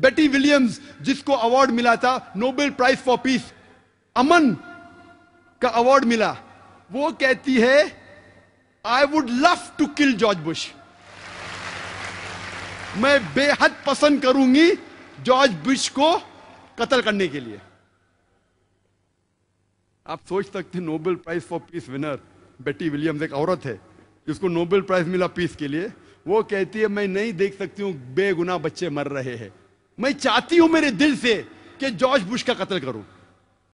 बेटी विलियम्स जिसको अवार्ड मिला था नोबेल प्राइज फॉर पीस अमन का अवार्ड मिला वो कहती है I would love to kill George Bush मैं बेहद पसंद करूंगी जॉर्ज बुश को कत्ल करने के लिए आप सोच सकते Nobel prize for peace winner Betty Williams एक औरत है जिसको नोबेल प्राइज मिला पीस के लिए वो कहती है मैं नहीं देख सकती हूँ बेगुना बच्चे मर रहे हैं मैं चाहती हूं मेरे दिल से कि जॉर्ज बुश का कत्ल करूं